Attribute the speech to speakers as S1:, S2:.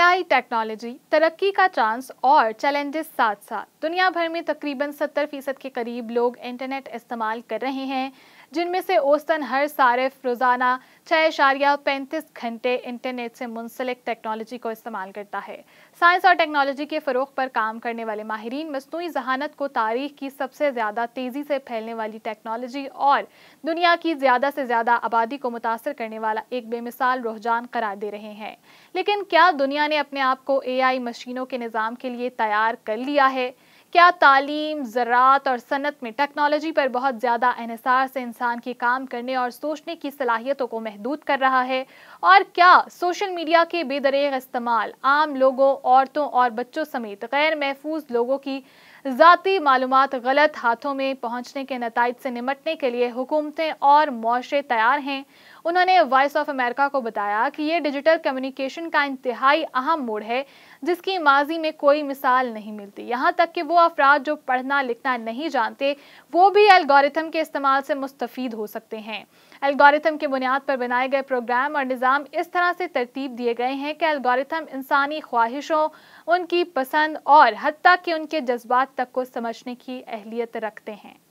S1: AI technology तरक्की का chance और चैलेंजेस साथ साथ दुनिया भर में तकरीबन 70 फीसद के करीब लोग इंटरनेट इस्तेमाल कर रहे हैं जिनमें से औसतन हर सारिफ रोज़ाना छः इशारिया पैंतीस घंटे इंटरनेट से मुंसलिक टेक्नोलॉजी को इस्तेमाल करता है साइंस और टेक्नोलॉजी के फ़रोग पर काम करने वाले माहरीन मसनू जहानत को तारीख की सबसे ज़्यादा तेज़ी से फैलने वाली टेक्नोलॉजी और दुनिया की ज़्यादा से ज़्यादा आबादी को मुतासर करने वाला एक बेमिसाल रुझान करार दे रहे हैं लेकिन क्या दुनिया ने अपने आप को ए आई मशीनों के निज़ाम के लिए तैयार कर लिया है क्या तालीम ज़रात और सनत में टेक्नोलॉजी पर बहुत ज़्यादा इसार से इंसान के काम करने और सोचने की सलाहियतों को महदूद कर रहा है और क्या सोशल मीडिया के बेदरेग इस्तेमाल आम लोगों औरतों और बच्चों समेत गैर महफूज लोगों की ज़ाती मालूम गलत हाथों में पहुँचने के नतज से निमटने के लिए हुकूमतें और मुआरे तैयार हैं उन्होंने वॉइस ऑफ अमेरिका को बताया कि ये डिजिटल कम्युनिकेशन का इंतहाई अहम मोड़ है जिसकी माजी में कोई मिसाल नहीं मिलती यहाँ तक कि वो अफराद जो पढ़ना लिखना नहीं जानते वो भी एल्गोरिथम के इस्तेमाल से मुस्तफ़ हो सकते हैं एल्गोरिथम की बुनियाद पर बनाए गए प्रोग्राम और निज़ाम इस तरह से तरतीब दिए गए हैं कि एल्गोरिथम इंसानी ख्वाहिशों उनकी पसंद और हती कि उनके जज्बात तक को समझने की अहलियत रखते हैं